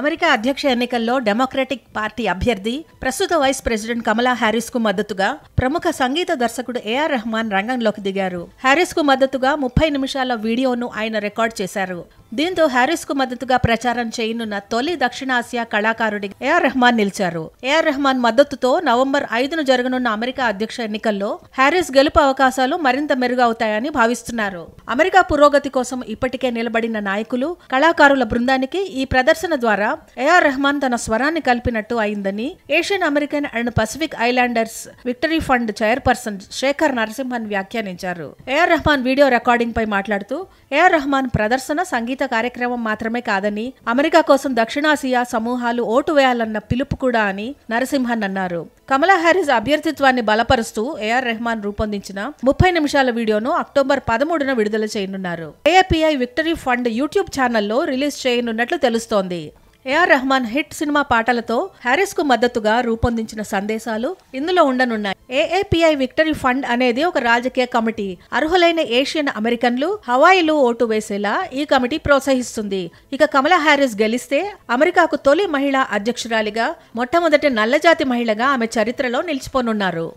America అధ్యక్ష ఎన్నికల్లో democratic party అభ్యర్థి ప్రస్తుత వైస్ ప్రెసిడెంట్ కమలా హ్యారిస్ కు మద్దతుగా ప్రముఖ సంగీత దర్శకుడు ఏఆర్ రెహమాన్ రంగంలోకి దిగారు హ్యారిస్ కు మద్దతుగా ముప్పై నిమిషాల వీడియోను ఆయన రికార్డ్ చేశారు దీంతో హ్యారిస్ కు మద్దతుగా ప్రచారం చేయనున్న తొలి దక్షిణాసియా కళాకారుడి ఏఆర్ రెహమాన్ నిలిచారు ఏఆర్ రెహమాన్ మద్దతుతో నవంబర్ ఐదును జరగనున్న అమెరికా అధ్యక్ష ఎన్నికల్లో హ్యారిస్ గెలుపు అవకాశాలు మరింత మెరుగవుతాయని భావిస్తున్నారు అమెరికా పురోగతి కోసం ఇప్పటికే నిలబడిన నాయకులు కళాకారుల బృందానికి ఈ ప్రదర్శన ద్వారా ద్వారా ఏఆర్ రెహమాన్ తన స్వరాన్ని కలిపినట్టు అయిందని Asian American and Pacific Islanders Victory Fund chairperson Shekhar Narasimhan వ్యాఖ్యానించారు ఏఆర్ రెహమాన్ వీడియో రికార్డింగ్ పై మాట్లాడుతూ ఏఆర్ రెహమాన్ ప్రదర్శన సంగీత కార్యక్రమం మాత్రమే కాదని అమెరికా కోసం దక్షిణాసియా సమూహాలు ఓటు వేయాలన్న పిలుపు కూడా అని నరసింహన్ అన్నారు కమలా హారిస్ అభ్యర్థిత్వాన్ని బలపరుస్తూ ఏఆర్ రెహమాన్ రూపొందించిన ముప్పై నిమిషాల వీడియోను అక్టోబర్ పదమూడున విడుదల చేయనున్నారు ఏఐపిఐ విక్టరీ ఫండ్ యూట్యూబ్ ఛానల్లో రిలీజ్ చేయనున్నట్లు తెలుస్తోంది ఏఆర్ రెహమాన్ హిట్ సినిమా పాటలతో హ్యారిస్ కు మద్దతుగా రూపొందించిన సందేశాలు ఇందులో ఉండనున్నాయి ఏఏపిఐ విక్టరీ ఫండ్ అనేది ఒక రాజకీయ కమిటీ అర్హులైన ఏషియన్ అమెరికన్లు హవాయిలు ఓటు వేసేలా ఈ కమిటీ ప్రోత్సహిస్తుంది ఇక కమలా హ్యారిస్ గెలిస్తే అమెరికాకు తొలి మహిళా అధ్యక్షురాలిగా మొట్టమొదటి నల్లజాతి మహిళగా ఆమె చరిత్రలో నిలిచిపోనున్నారు